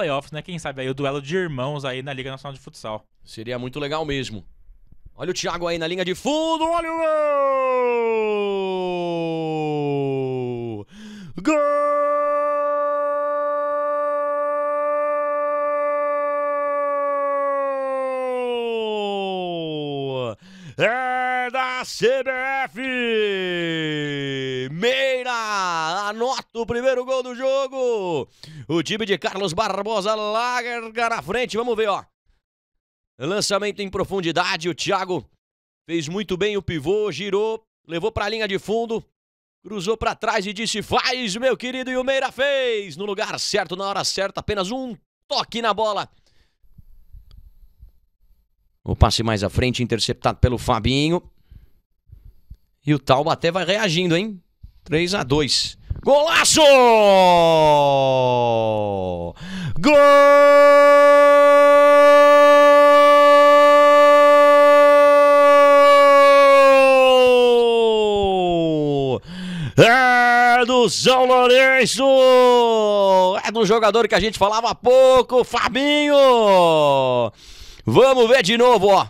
playoffs, né? Quem sabe aí o duelo de irmãos aí na Liga Nacional de Futsal. Seria muito legal mesmo. Olha o Thiago aí na linha de fundo, olha o gol! Gol! É! da CBF. Meira anota o primeiro gol do jogo. O time de Carlos Barbosa larga na frente. Vamos ver, ó. Lançamento em profundidade. O Thiago fez muito bem o pivô, girou, levou para a linha de fundo. Cruzou para trás e disse: Faz, meu querido. E o Meira fez. No lugar certo, na hora certa, apenas um toque na bola. O passe mais à frente, interceptado pelo Fabinho. E o Taubaté vai reagindo, hein? 3 a 2 Golaço! Gol! É do São Lourenço! É do jogador que a gente falava há pouco, Fabinho! Vamos ver de novo, ó.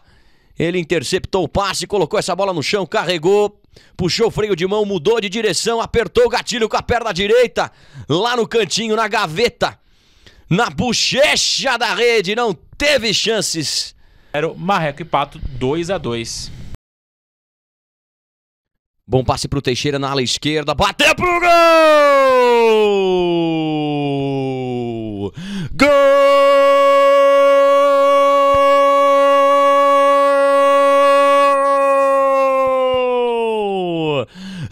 Ele interceptou o passe, colocou essa bola no chão, carregou, puxou o freio de mão, mudou de direção, apertou o gatilho com a perna direita, lá no cantinho, na gaveta, na bochecha da rede, não teve chances. Era o Marreco e Pato 2 a 2 Bom passe pro Teixeira na ala esquerda, bateu pro gol!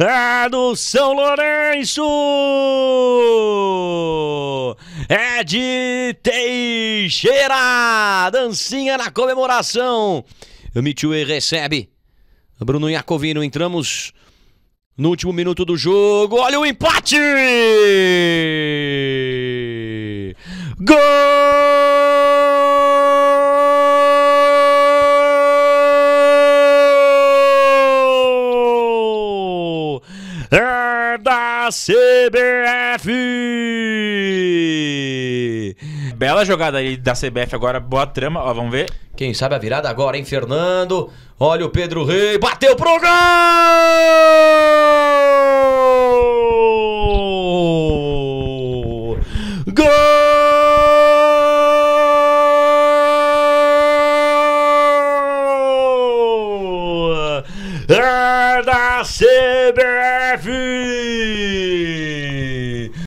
é do São Lourenço é de Teixeira. Dancinha na comemoração. Mitchue recebe. Bruno Iacovino, entramos no último minuto do jogo. Olha o empate! Gol! é da CBF. Bela jogada aí da CBF agora, boa trama, ó, vamos ver. Quem sabe a virada agora, hein, Fernando? Olha o Pedro Rei, bateu pro gol! é da CBF!